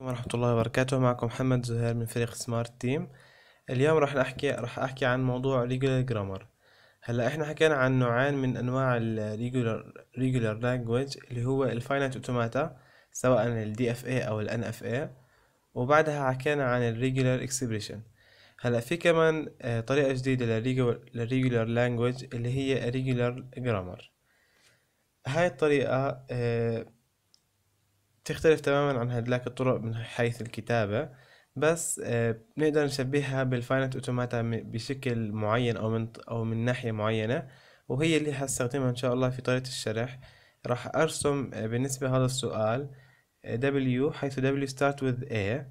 عليكم ورحمة الله وبركاته معكم محمد زهير من فريق سمارت تيم اليوم راح نحكي راح احكي عن موضوع ريجولر جرامر هلا احنا حكينا عن نوعين من انواع الريجولر ريجولر لانجويج اللي هو الفاينت اوتوماتا automata سواء ال اي او ال اي وبعدها حكينا عن الريجولر اكسبريشن هلا في كمان آه، طريقة جديدة للريجولر لانجويج اللي هي regular جرامر هاي الطريقة آه، تختلف تماما عن هدلاك الطرق من حيث الكتابة بس آه، نقدر نشبهها بالفاينت اوتوماتا بشكل معين او من او من ناحية معينة وهي اللي هستخدمها ان شاء الله في طريقة الشرح راح ارسم آه، بالنسبة لهذا السؤال آه، W حيث W start with A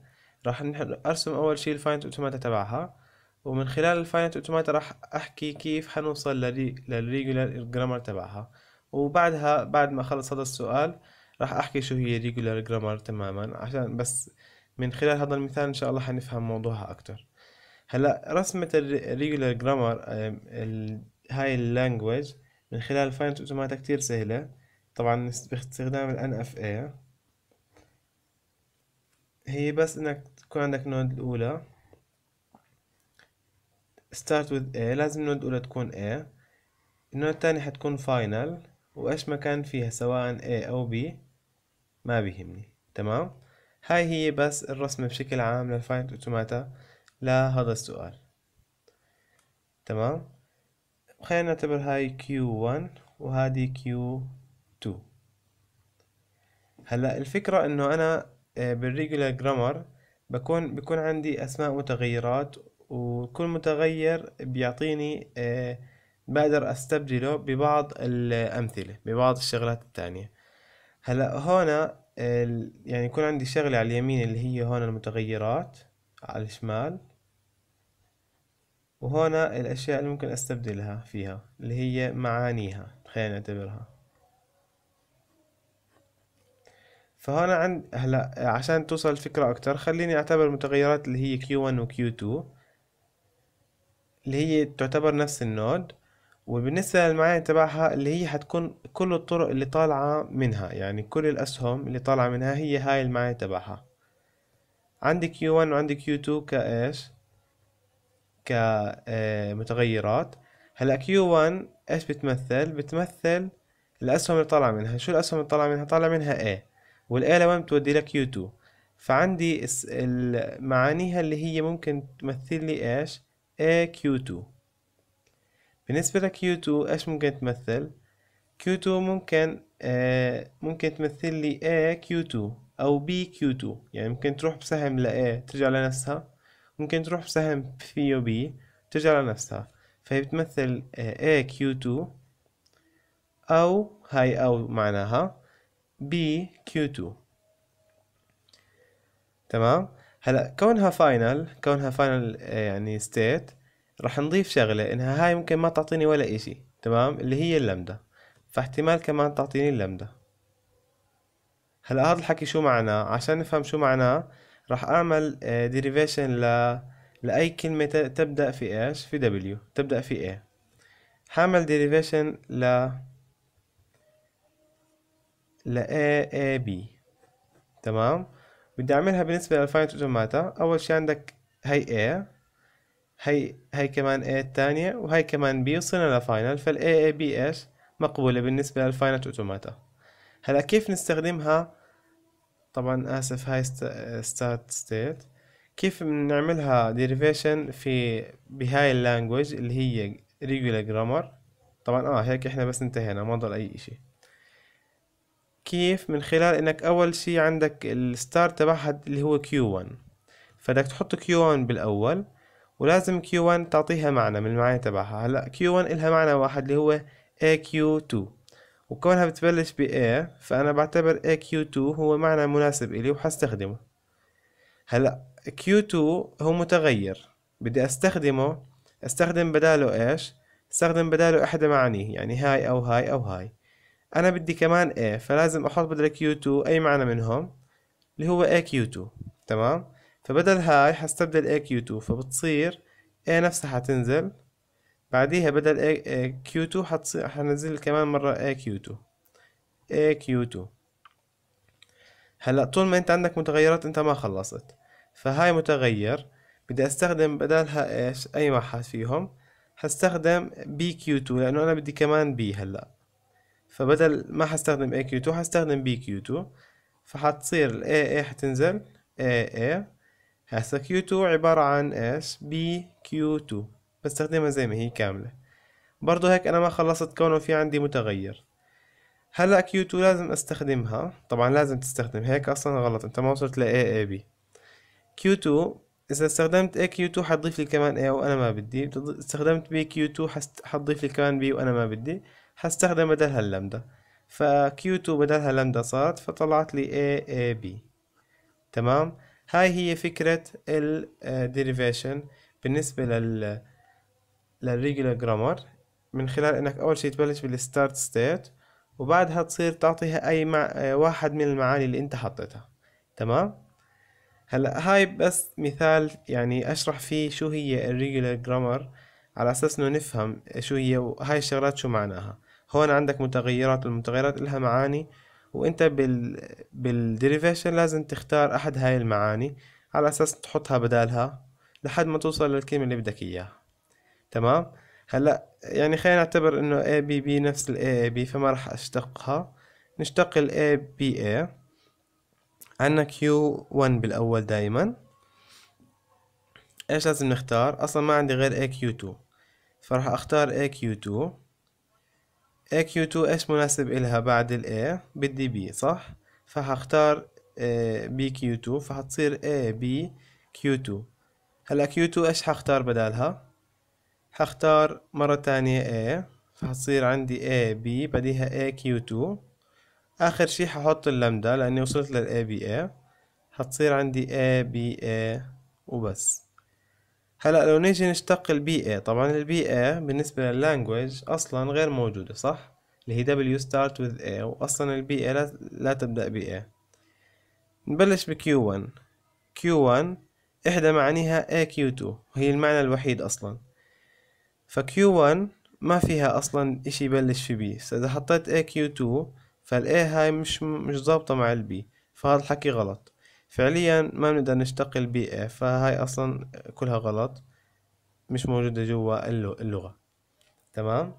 راح ارسم اول شيء الفاينت اوتوماتا تبعها ومن خلال الفاينت اوتوماتا راح احكي كيف حنوصل للريجولار جرامر تبعها وبعدها بعد ما اخلص هذا السؤال راح احكي شو هي regular grammar تماما عشان بس من خلال هذا المثال ان شاء الله حنفهم موضوعها اكتر هلا رسمة الريجولار جرامر هاي اللانجوج من خلال فاينت اوتوماتا كتير سهلة طبعا باستخدام الان اف اي هي بس انك تكون عندك نود الاولى start with a لازم النود الاولى تكون a النود الثاني حتكون final وايش ما كان فيها سواء a او b ما بيهمني تمام هاي هي بس الرسمة بشكل عام للفاينت اوتوماتا لهذا السؤال تمام خلينا نعتبر هاي Q1 وهذه Q2 هلا الفكرة انه انا آه، بالريجولار جرامر بكون بكون عندي اسماء متغيرات وكل متغير بيعطيني آه، بقدر استبدله ببعض الامثلة ببعض الشغلات التانية هلا هون يعني يكون عندي شغلة على اليمين اللي هي هون المتغيرات على الشمال وهنا الأشياء اللي ممكن أستبدلها فيها اللي هي معانيها خلينا نعتبرها فهنا عند هلا عشان توصل الفكرة أكتر خليني أعتبر المتغيرات اللي هي Q1 و Q2 اللي هي تعتبر نفس النود وبالنسبة للمعايير تبعها اللي هي حتكون كل الطرق اللي طالعة منها يعني كل الأسهم اللي طالعة منها هي هاي المعايير تبعها عندي Q1 وعندي Q2 كإيش كمتغيرات آه، هلا Q1 إيش بتمثل بتمثل الأسهم اللي طالعة منها شو الأسهم اللي طالعة منها طالعة منها A والA لوين بتودي لك Q2 فعندي معانيها اللي هي ممكن تمثل لي إيش A Q2 بالنسبة لكيو تو ايش ممكن تمثل كيو تو ممكن آه ممكن تمثل لي A كيو تو أو B كيو تو يعني ممكن تروح بسهم ل A ترجع لنفسها ممكن تروح بسهم فيه B ترجع لنفسها فهي بتمثل آه A كيو تو أو هاي أو معناها B كيو تو تمام هلا كونها فاينل كونها فاينل آه، يعني ستيت راح نضيف شغلة انها هاي ممكن ما تعطيني ولا اشي تمام اللي هي اللمدة فاحتمال كمان تعطيني اللمدة هلا هذا الحكي شو معناه عشان نفهم شو معناه راح اعمل ديريفيشن آه، ل لاي كلمة تبدأ في ايش في دبليو تبدأ في ايه حعمل ديريفيشن ل ل اي A بي تمام بدي اعملها بالنسبة للفاينت اوتوماتا اول شي عندك هي ايه هي هي كمان A الثانية وهي كمان B وصلنا لفاينل فال A A B ايش مقبولة بالنسبة للفاينل اوتوماتا هلا كيف نستخدمها طبعا اسف هاي ستات ستيت كيف بنعملها ديريفيشن في بهاي اللانجوج اللي هي regular grammar طبعا اه هيك احنا بس انتهينا ما ضل اي اشي كيف من خلال انك اول شي عندك الستار تبعها اللي هو Q1 فبدك تحط Q1 بالاول ولازم Q1 تعطيها معنى من المعايير تبعها هلا Q1 إلها معنى واحد اللي هو AQ2 وكونها بتبلش ب A فأنا بعتبر AQ2 هو معنى مناسب إلي وحستخدمه هلا Q2 هو متغير بدي أستخدمه أستخدم بداله إيش أستخدم بداله إحدى معانيه يعني هاي أو هاي أو هاي أنا بدي كمان A فلازم أحط بدل Q2 أي معنى منهم اللي هو AQ2 تمام فبدل هاي حستبدل a q2 فبتصير a نفسها حتنزل بعديها بدل a q2 حتصير حنزل كمان مرة a q2 a q2 هلا طول ما انت عندك متغيرات انت ما خلصت فهاي متغير بدي استخدم بدالها ايش اي واحد فيهم هستخدم BQ2 لأنه أنا بدي كمان B هلأ فبدل ما هستخدم AQ2 هستخدم BQ2 فحتصير ال AA حتنزل AA هسه Q2 عبارة عن S B Q2 بستخدمها زي ما هي كاملة برضو هيك أنا ما خلصت كونه في عندي متغير هلا Q2 لازم استخدمها طبعا لازم تستخدم هيك أصلا غلط أنت ما وصلت ل A A B Q2 إذا استخدمت A q 2 حتضيف لي كمان A وأنا ما بدي استخدمت B q 2 حتضيف لي كمان B وأنا ما بدي حستخدم بدلها اللمدة فQ2 بدلها لمدة صارت فطلعت لي A A B تمام هاي هي فكرة آه، derivation بالنسبة لل للريجولار جرامر من خلال انك اول شي تبلش بالستارت ستيت وبعدها تصير تعطيها اي مع... آه، واحد من المعاني اللي انت حطيتها تمام هلا هاي بس مثال يعني اشرح فيه شو هي الريجولر جرامر على اساس انه نفهم شو هي وهاي الشغلات شو معناها هون عندك متغيرات المتغيرات لها معاني وانت بال بالديريفيشن لازم تختار احد هاي المعاني على اساس تحطها بدالها لحد ما توصل للكلمة اللي بدك اياها تمام هلا يعني خلينا نعتبر انه اي بي بي نفس ال A فما راح اشتقها نشتق ال بي اي عندنا عنا Q1 بالاول دايما ايش لازم نختار اصلا ما عندي غير اي كيو 2 فراح اختار اي كيو 2 Q2 ايش مناسب إلها بعد ال A بدي B صح فهختار BQ2 فهتصير A B Q2 هلا Q2 ايش هختار بدالها هختار مرة تانية A فهتصير عندي A B بديها A Q2 آخر شي ححط اللمدة لأني وصلت لل A B A هتصير عندي A B A وبس هلا لو نيجي نشتق البي اي طبعا البي اي بالنسبة لللانجوج اصلا غير موجودة صح اللي هي دبليو ستارت وذ اي واصلا البي اي لا, لا تبدأ إيه. ب اي نبلش بكيو ون 1 ون 1 احدى معانيها كيو 2 وهي المعنى الوحيد اصلا فكيو ون 1 ما فيها اصلا اشي يبلش في B فاذا حطيت AQ2 تو A هاي مش مش ظابطة مع البي فهذا الحكي غلط فعليا ما بنقدر نشتقي البيئة فهاي أصلا كلها غلط مش موجودة جوا اللغة تمام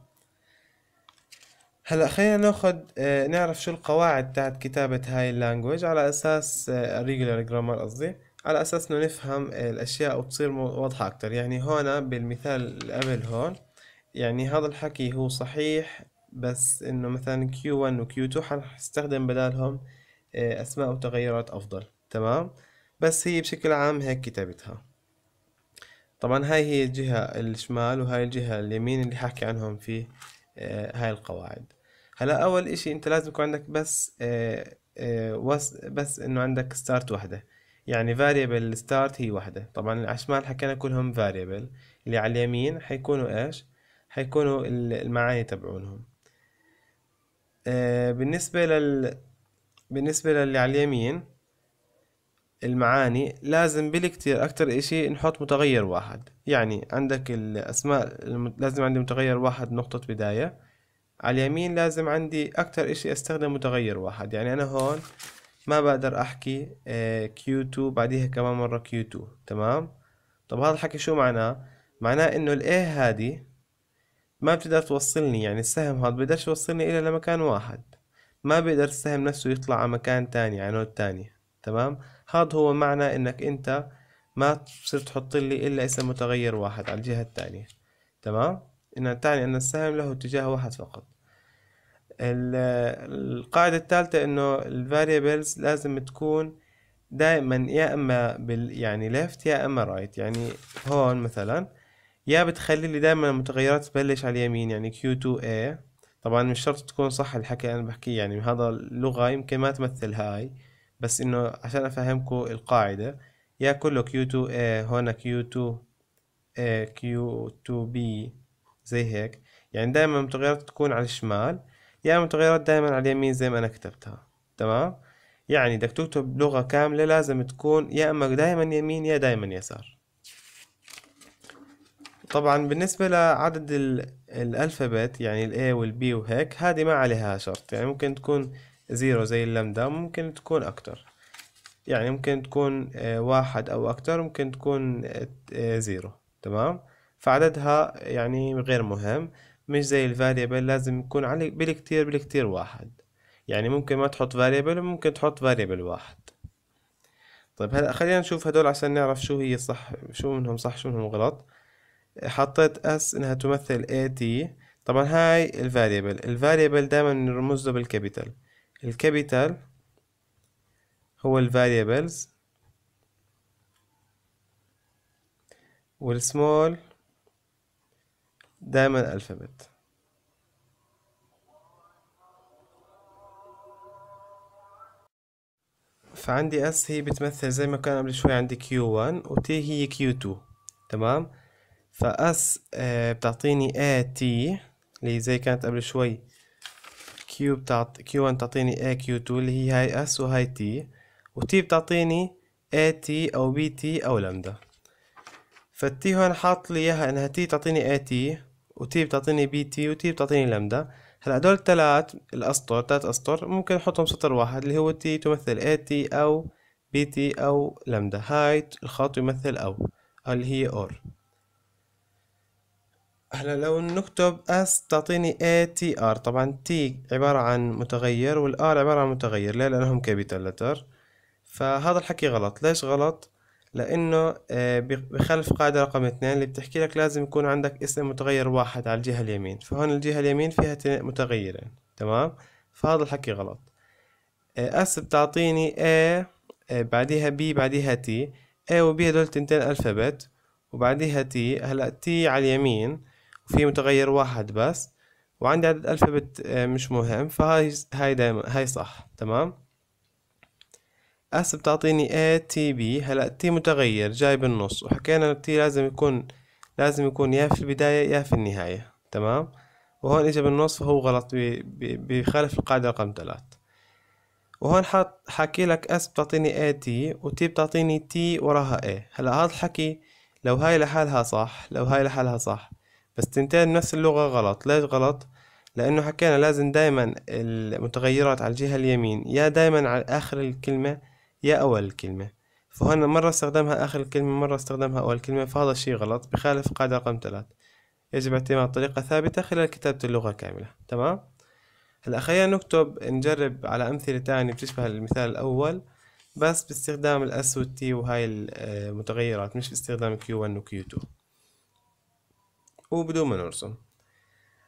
هلا خلينا ناخد آه، نعرف شو القواعد تاعت كتابة هاي اللانجوج على أساس آه، regular grammar قصدي على أساس إنه نفهم الأشياء وتصير واضحة أكتر يعني هون بالمثال اللي قبل هون يعني هذا الحكي هو صحيح بس إنه مثلا Q1 و Q2 حنستخدم بدالهم آه، أسماء وتغيرات أفضل تمام بس هي بشكل عام هيك كتابتها طبعا هاي هي الجهة الشمال وهاي الجهة اليمين اللي حاحكي عنهم في آه، هاي القواعد هلا اول اشي انت لازم يكون عندك بس آه، آه، بس انه عندك ستارت وحدة يعني فاريبل ستارت هي وحدة طبعا على الشمال حكينا كلهم فاريبل اللي على اليمين حيكونوا ايش حيكونوا المعاني تبعونهم بالنسبة لل بالنسبة للي على اليمين المعاني لازم بالكتير أكتر إشي نحط متغير واحد يعني عندك الأسماء لازم عندي متغير واحد نقطة بداية على اليمين لازم عندي أكتر إشي أستخدم متغير واحد يعني أنا هون ما بقدر أحكي آه، Q2 بعديها كمان مرة Q2 تمام طب هذا الحكي شو معناه معناه إنه ال A هادي ما بتقدر توصلني يعني السهم هذا بقدرش يوصلني إلا لمكان واحد ما بيقدر السهم نفسه يطلع على مكان تاني على نود تاني تمام هذا هو معنى انك انت ما تصير تحط لي الا اسم متغير واحد على الجهة الثانية تمام إن تعني ان السهم له اتجاه واحد فقط القاعدة الثالثة انه الفاريبلز لازم تكون دائما يا اما بال يعني ليفت يا اما رايت يعني هون مثلا يا بتخلي لي دائما المتغيرات تبلش على اليمين يعني Q2A طبعا مش شرط تكون صح الحكي انا بحكيه يعني هذا اللغة يمكن ما تمثل هاي بس انه عشان افهمكم القاعدة يا كله تو 2 a كيو تو 2 كيو Q2B زي هيك يعني دائما المتغيرات تكون على الشمال يا المتغيرات دائما على اليمين زي ما انا كتبتها تمام يعني بدك تكتب لغة كاملة لازم تكون يا اما دائما يمين يا دائما يسار طبعا بالنسبة لعدد الألفابت يعني الاي والبي وهيك هذه ما عليها شرط يعني ممكن تكون زيرو زي اللمدا ممكن تكون أكتر يعني ممكن تكون آه، واحد أو أكتر ممكن تكون آه، آه، زيرو تمام فعددها يعني غير مهم مش زي الفاريبل لازم يكون على بالكتير بالكتير واحد يعني ممكن ما تحط فاريبل ممكن تحط فاريبل واحد طيب هلا خلينا نشوف هدول عشان نعرف شو هي صح شو منهم صح شو منهم غلط حطيت اس انها تمثل اي تي طبعا هاي الفاريبل الفاريبل دائما نرمز له بالكابيتال الكابيتال هو الفاريبلز والسمول دائما الفابت فعندي اس هي بتمثل زي ما كان قبل شوي عندي Q1 وتي هي Q2 تمام فاس آه، بتعطيني AT اللي زي كانت قبل شوي كيو بتعط... كيو 1 تعطيني a كيو 2 اللي هي هاي s وهاي t وتي بتعطيني a t أو b t أو لمدا فالتي هون حاط لي إياها إنها تي بتعطيني a t وتي بتعطيني b t وتي بتعطيني لمدا هلا هدول الثلاث الأسطر تلات أسطر ممكن نحطهم سطر واحد اللي هو تي تمثل a t أو بي تي أو لمدا هاي الخط يمثل أو اللي هي أور هلا لو نكتب اس تعطيني a t r طبعا t عبارة عن متغير والار عبارة عن متغير ليه لأنهم كابيتال لتر فهذا الحكي غلط ليش غلط لأنه آه، بخلف قاعدة رقم اتنين اللي بتحكي لك لازم يكون عندك اسم متغير واحد على الجهة اليمين فهون الجهة اليمين فيها متغيرين تمام فهذا الحكي غلط اس آه، بتعطيني a آه، بعديها b بعديها t a و b هدول تنتين الفابت وبعديها تي هلا تي على اليمين في متغير واحد بس وعندي عدد الفابت آه، مش مهم فهاي هاي دايما هاي صح تمام اس بتعطيني a t b هلا t متغير جاي بالنص وحكينا ان t لازم يكون لازم يكون يا في البداية يا في النهاية تمام وهون اجى بالنص فهو غلط بيخالف القاعدة رقم ثلاث وهون حط حكي لك اس بتعطيني a t و t بتعطيني t وراها a هلا هذا الحكي لو هاي لحالها صح لو هاي لحالها صح بس تنتين نفس اللغة غلط ليش غلط؟ لأنه حكينا لازم دايما المتغيرات على الجهة اليمين يا دايما على آخر الكلمة يا أول الكلمة فهنا مرة استخدمها آخر الكلمة مرة استخدمها أول كلمة فهذا الشي غلط بخالف قاعدة رقم ثلاث يجب اعتماد طريقة ثابتة خلال كتابة اللغة كاملة تمام؟ هلا خلينا نكتب نجرب على أمثلة تانية بتشبه المثال الأول بس باستخدام الأس والتي وهاي المتغيرات آه، مش باستخدام كيو 1 وكيو تو 2 وبدون ما نرسم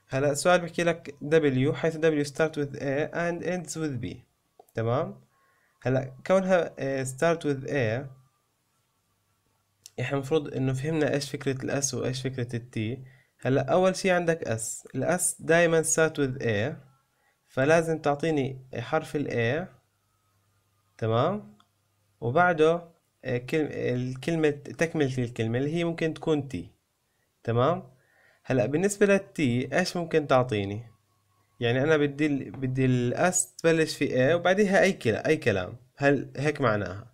هلا السؤال بحكي لك W حيث W start with A and ends with B تمام هلا كونها start with A احنا المفروض انه فهمنا ايش فكرة الاس وايش فكرة التي هلا اول شي عندك اس الاس دايما start with A فلازم تعطيني حرف ال A تمام وبعده آه، الكلمة تكملة الكلمة اللي هي ممكن تكون تي تمام هلا بالنسبة للتي ايش ممكن تعطيني يعني انا بدي الـ بدي الاس تبلش في ايه وبعديها اي كلا اي كلام هل هيك معناها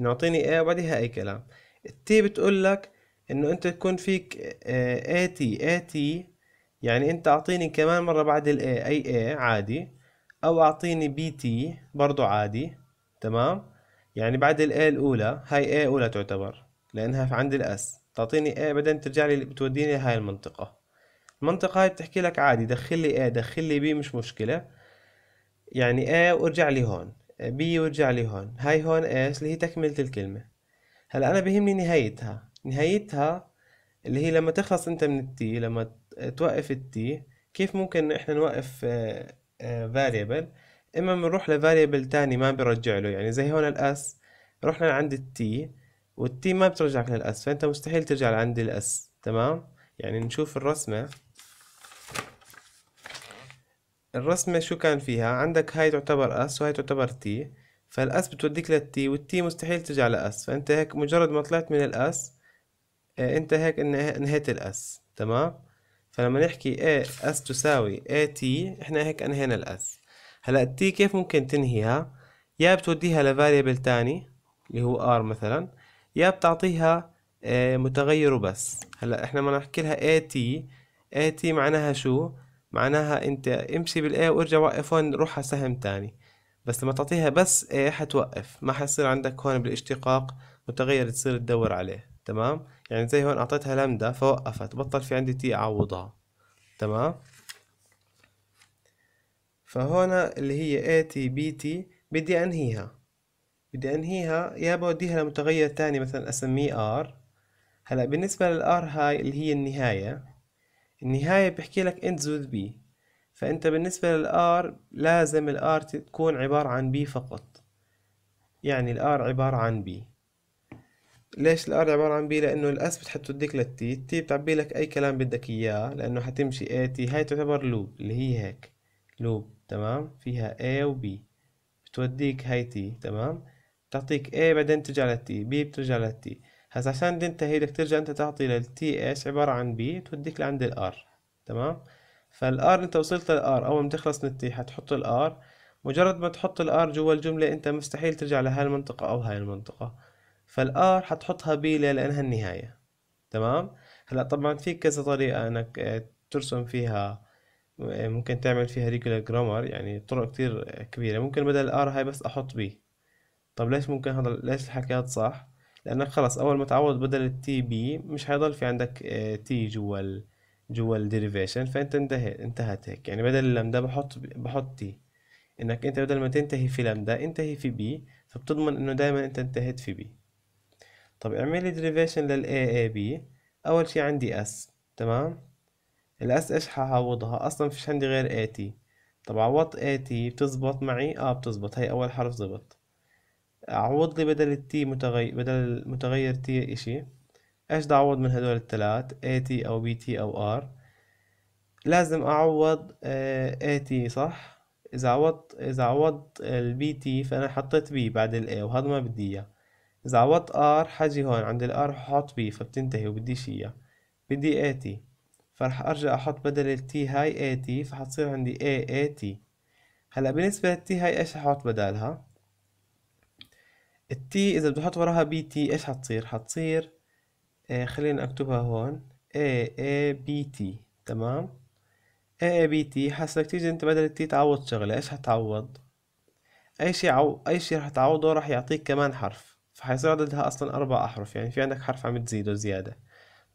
انه اعطيني ايه وبعديها اي كلام التي بتقول لك انه انت يكون فيك اي تي اي تي يعني انت اعطيني كمان مرة بعد ال اي اي عادي او اعطيني بي تي برضو عادي تمام يعني بعد ال الاولى هاي اي اولى تعتبر لانها عند الاس تعطيني ايه بعدين ترجع لي بتوديني هاي المنطقة المنطقة هاي بتحكي لك عادي دخل لي ايه دخل لي بي مش مشكلة يعني ايه وارجع لي هون بي وارجع لي هون هاي هون ايش اللي هي تكملة الكلمة هلا انا بهمني نهايتها نهايتها اللي هي لما تخلص انت من التي لما توقف التي كيف ممكن احنا نوقف فاريبل آه، آه، اما بنروح لفاريبل تاني ما بيرجع له يعني زي هون الاس رحنا عند التي والتي ما بترجعك للأس فأنت مستحيل ترجع لعند الأس تمام يعني نشوف الرسمة الرسمة شو كان فيها عندك هاي تعتبر أس وهاي تعتبر تي فالأس بتوديك للتي والتي مستحيل ترجع لأس فأنت هيك مجرد ما طلعت من الأس آه، أنت هيك انهيت الأس تمام فلما نحكي A S تساوي A T إحنا هيك أنهينا الأس هلا التي كيف ممكن تنهيها يا بتوديها لفاريبل تاني اللي هو R مثلا يا بتعطيها آه، متغير وبس هلا احنا ما نحكي لها اي تي اي تي معناها شو معناها انت امشي بالاي وارجع وقف هون روح على سهم تاني بس لما تعطيها بس اي حتوقف ما حيصير عندك هون بالاشتقاق متغير تصير تدور عليه تمام يعني زي هون اعطيتها لمدة فوقفت بطل في عندي تي اعوضها تمام فهون اللي هي اي تي بي تي بدي انهيها بدي أنهيها يا بوديها لمتغير تاني مثلا أسميه ار هلا بالنسبة للآر هاي اللي هي النهاية النهاية بحكي لك انت زود بي فأنت بالنسبة للآر لازم الآر تكون عبارة عن بي فقط يعني الآر عبارة عن بي ليش الآر عبارة عن بي لأنه الأس بتحطه ديك للتي التي بتعبي لك أي كلام بدك إياه لأنه حتمشي اي تي هاي تعتبر لوب اللي هي هيك لوب تمام فيها اي و بي بتوديك هاي تي تمام تعطيك A بعدين ترجع للتي B بترجع للتي هسا عشان تنتهي بدك ترجع انت تعطي للتي ايش عبارة عن B توديك لعند ال R تمام فالار انت وصلت للار اول ما تخلص من التي حتحط الار مجرد ما تحط الار جوا الجملة انت مستحيل ترجع لهاي المنطقة او هاي المنطقة فالار حتحطها B لانها النهاية تمام هلا طبعا في كذا طريقة انك آه، ترسم فيها آه، ممكن تعمل فيها regular grammar يعني طرق كتير آه، كبيرة ممكن بدل الار هاي بس احط بي طب ليش ممكن هذا ليش الحكي هذا صح لانك خلص اول ما تعوض بدل التي بي مش حيضل في عندك تي جوا جوا الديريفيشن فانت انتهيت انتهت هيك يعني بدل اللمدا بحط بحط تي انك انت بدل ما تنتهي في لمدا انتهي في بي فبتضمن انه دائما انت انتهيت في بي طب اعمل لي ديريفيشن لل اي بي اول شي عندي اس تمام الاس ايش هعوضها اصلا مفيش عندي غير اي تي طب عوضت اي تي بتزبط معي اه بتزبط هي اول حرف زبط أعوض لي بدل التي متغير بدل المتغير تي إشي إيش بدي أعوض من هدول الثلاث تي أو تي أو ار لازم أعوض تي آه، صح إذا عوضت إذا عوضت البي تي فأنا حطيت بي بعد الإي وهذا ما بدي إياه إذا عوضت ار حجي هون عند الآر حط بي فبتنتهي وبدي إياه بدي اي تي فرح ارجع احط بدل التي هاي اي تي فحتصير عندي اي اي تي هلا بالنسبة للتي هاي ايش احط بدالها التي إذا بدي أحط وراها بي تي إيش حتصير حتصير آه خلينا أكتبها هون اي اي بي تي تمام اي A تي T حسك تيجي أنت بدل التي تعوض شغلة إيش حتعوض أي شي عو... أي شي رح تعوضه رح يعطيك كمان حرف فحيصير عددها أصلا أربع أحرف يعني في عندك حرف عم تزيده زيادة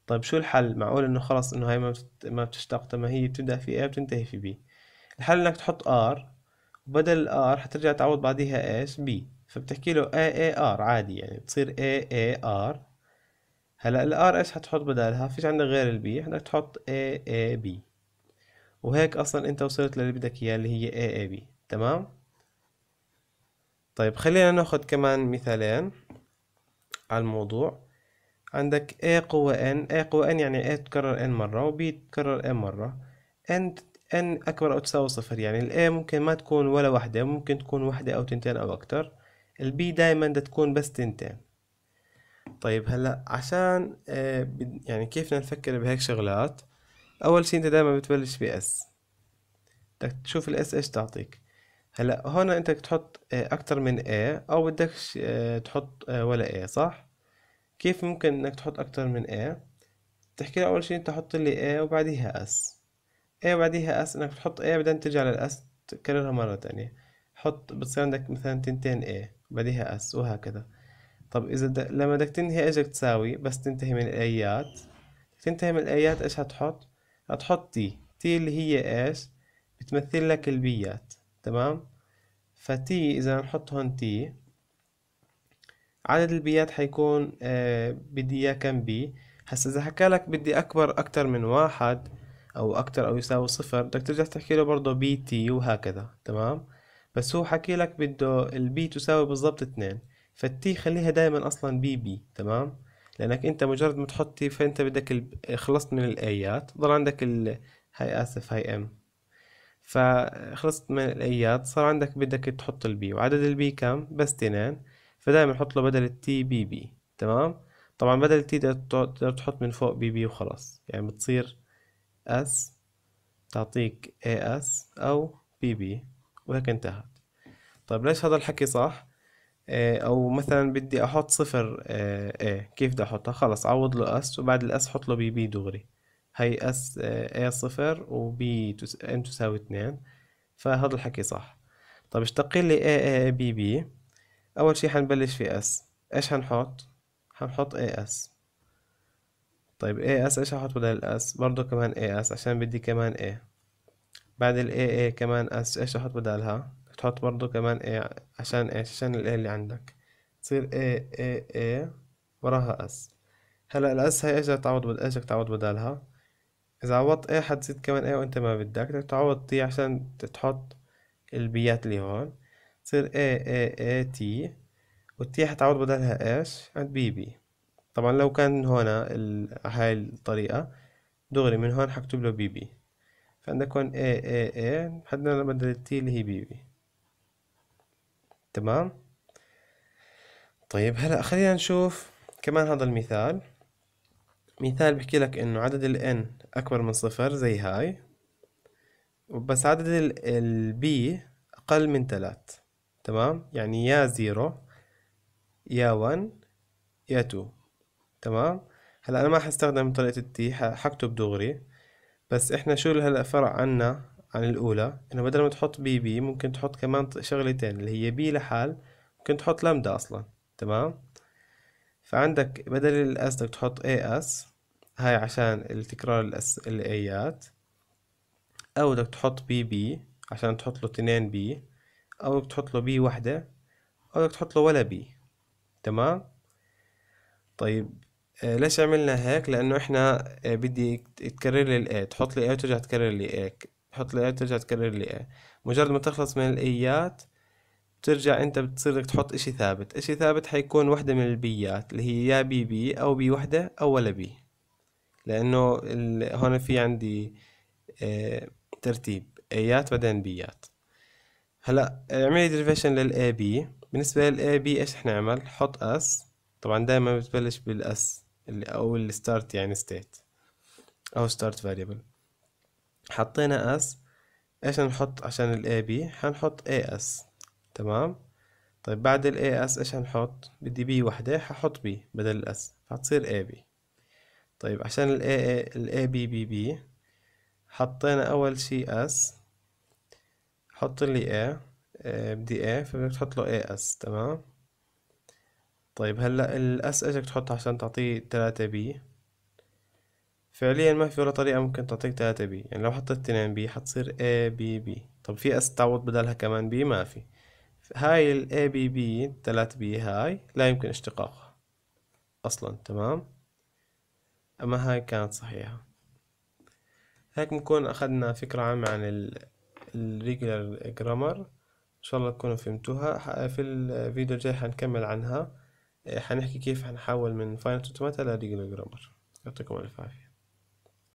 طيب شو الحل معقول إنه خلص إنه هاي ما, بتت... ما بتشتق ما هي بتبدأ في اي بتنتهي في بي الحل إنك تحط ار وبدل ار حترجع تعوض بعديها إيش بي فبتحكي له اي اي ار عادي يعني بتصير اي اي ار هلا الار ايش حتحط بدالها فيش عندك غير البي بدك تحط اي اي بي وهيك اصلا انت وصلت للي بدك اياه اللي هي اي اي بي تمام طيب خلينا ناخد كمان مثالين على الموضوع عندك a قوة n a قوة n يعني a تكرر n مرة و b تكرر N مرة n n أكبر أو تساوي صفر يعني ال a ممكن ما تكون ولا واحدة ممكن تكون واحدة أو تنتين أو أكتر البي دايما بدها تكون بس تنتين طيب هلا عشان آه، يعني كيف بدنا نفكر بهيك شغلات اول شي انت دايما بتبلش باس بدك تشوف الاس ايش تعطيك هلا هون انت تحط آه، اكتر من اي او بدكش آه، تحط ولا اي صح كيف ممكن انك تحط اكتر من اي تحكي له اول شي انت حط لي اي وبعديها اس اي وبعديها اس انك تحط اي بعدين ترجع للاس تكررها مره تانية حط بتصير عندك مثلا تنتين A بعدها S وهكذا طب إذا دا لما بدك تنهي إيش بدك تساوي بس تنتهي من الآيات تنتهي من الآيات إيش هتحط هتحط T T اللي هي إيش بتمثل لك البيات تمام فتي إذا نحط هون تي عدد البيات حيكون آه بدي إياه كم بي هسا إذا حكى لك بدي أكبر أكتر من واحد أو أكتر أو يساوي صفر بدك ترجع تحكي له برضه بي تي وهكذا تمام بس هو حكي لك بده البي تساوي بالضبط اتنين فالتي خليها دايما اصلا بي بي تمام لانك انت مجرد ما تحط تي فانت بدك خلصت من الايات ضل عندك ال... هاي اسف هاي ام فخلصت من الايات صار عندك بدك تحط البي وعدد البي كم بس اثنين فدائما حط له بدل التي بي بي تمام طبعا بدل التي تقدر تحط من فوق بي بي وخلاص يعني بتصير اس تعطيك اي اس او بي بي وهيك انتهت طيب ليش هذا الحكي صح آه، او مثلا بدي احط صفر ايه كيف بدي احطها خلص عوض له اس وبعد الاس حط له بي بي دغري هي اس ايه صفر وبي ان تساوي اتنين فهذا الحكي صح طيب اشتق لي ايه ايه بي بي اول شي حنبلش في اس ايش هنحط هنحط ايه اس طيب ايه اس ايش هحط بدل الاس برضو كمان ايه اس عشان بدي كمان ايه بعد ال A كمان ايش أحط بدالها تحط برضو كمان A عشان ايش عشان ال A اللي عندك تصير A A A وراها S هلا الأس هاي ايش تعوض بد... ايش تعوض بدالها إذا عوضت A حتزيد كمان A وأنت ما بدك بدك تعوض T عشان تحط البيات اللي هون تصير A A A T والتي حتعوض بدالها ايش عند بي بي طبعا لو كان هون ال... هاي الطريقة دغري من هون حكتب له بي بي فعندكم A A A حدنا بدل التي اللي هي B B تمام طيب هلا خلينا نشوف كمان هذا المثال مثال بحكي لك انه عدد ال n اكبر من صفر زي هاي بس عدد ال b اقل من ثلاث تمام يعني يا زيرو يا 1 يا 2 تمام هلا انا ما حستخدم طريقة التي حكتب دغري بس احنا شو هلا فرق عنا عن الاولى انه بدل ما تحط بي بي ممكن تحط كمان شغلتين اللي هي بي لحال ممكن تحط لامدا اصلا تمام فعندك بدل الاس بدك تحط اي اس هاي عشان التكرار الاس الايات او بدك تحط بي بي عشان تحط له اتنين بي او بدك تحط له بي وحدة او بدك تحط له ولا بي تمام طيب آه، ليش عملنا هيك لانه احنا آه، بدي تكرر لي الاي تحط لي اي وترجع تكرر لي اي تحط لي اي وترجع تكرر لي اي مجرد ما تخلص من الايات بترجع انت بتصير لك تحط اشي ثابت اشي ثابت حيكون وحدة من البيات اللي هي يا بي بي او بي وحدة او ولا بي لانه هون في عندي اه ترتيب ايات بعدين بيات هلا اعملي ديريفيشن للاي بي بالنسبة للاي بي ايش حنعمل حط اس طبعا دايما بتبلش بالاس او الستارت يعني ستيت او ستارت فاريبل حطينا اس ايش نحط عشان الاي بي حنحط اي اس تمام طيب بعد الاي اس ايش هنحط بدي بي وحده ححط بي بدل الاس فهتصير اي بي طيب عشان الاي الاي بي بي بي حطينا اول شي اس حط لي اي آه، بدي اي فبدك تحط له اي اس تمام طيب هلا الأس اجك تحطها عشان تعطيه تلاتة بي فعليا ما في ولا طريقة ممكن تعطيك تلاتة بي يعني لو حطيت 2 بي حتصير اي بي بي طب في أس تعوض بدلها كمان بي ما في هاي الاي بي بي 3 تلات بي هاي لا يمكن اشتقاقها أصلا تمام أما هاي كانت صحيحة هيك بنكون أخذنا فكرة عامة عن الريجولر جرامر إن شاء الله تكونوا فهمتوها في الفيديو الجاي حنكمل عنها هنحكي إيه، كيف هنحول من فاينل اوتوماتا لريجولار جرامر يعطيكم الف عافيه